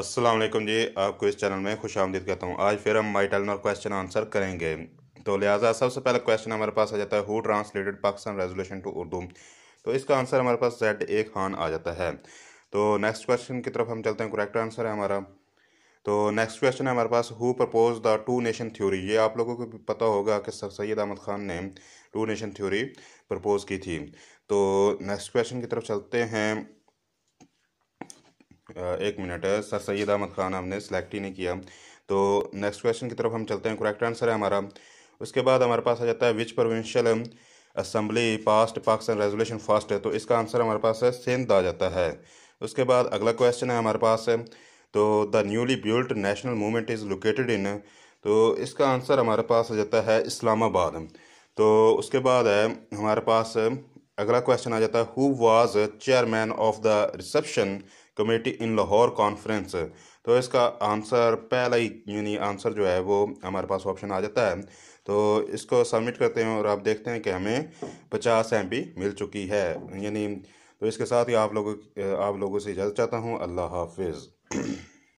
अस्सलाम वालेकुम जी आपको इस चैनल में खुश आमदीद कहता हूँ आज फिर हम माई टेल में क्वेश्चन आंसर करेंगे तो लिहाजा सबसे पहला क्वेश्चन हमारे पास आ जाता है who translated Pakistan resolution to Urdu तो इसका आंसर हमारे पास जेड ए खान आ जाता है तो नेक्स्ट क्वेश्चन की तरफ हम चलते हैं करेक्ट आंसर है हमारा तो नेक्स्ट क्वेश्चन है हमारे पास who propose the two nation theory ये आप लोगों को पता होगा कि सर सैद अहमद ख़ान ने टू नेशन थ्योरी प्रपोज़ की थी तो नेक्स्ट क्वेश्चन की तरफ चलते हैं एक मिनट है सर सैद अहमद खान हमने सेलेक्ट ही नहीं किया तो नेक्स्ट क्वेश्चन की तरफ हम चलते हैं करेक्ट आंसर है हमारा उसके बाद हमारे पास आ जाता है which provincial assembly passed Pakistan resolution first है तो इसका आंसर हमारे पास है सिंध आ जाता है उसके बाद अगला क्वेश्चन है हमारे पास है तो the newly built national movement is located in तो इसका आंसर हमारे पास आ जाता है इस्लामाबाद तो उसके बाद है हमारे पास अगला क्वेश्चन आ जाता है who was chairman of the reception committee in Lahore conference तो इसका आंसर पहला ही यानी आंसर जो है वो हमारे पास ऑप्शन आ जाता है तो इसको सबमिट करते हैं और आप देखते हैं कि हमें पचास एम मिल चुकी है यानी तो इसके साथ ही आप लोगों आप लोगों से इजाज़त चाहता हूँ अल्लाह हाफिज़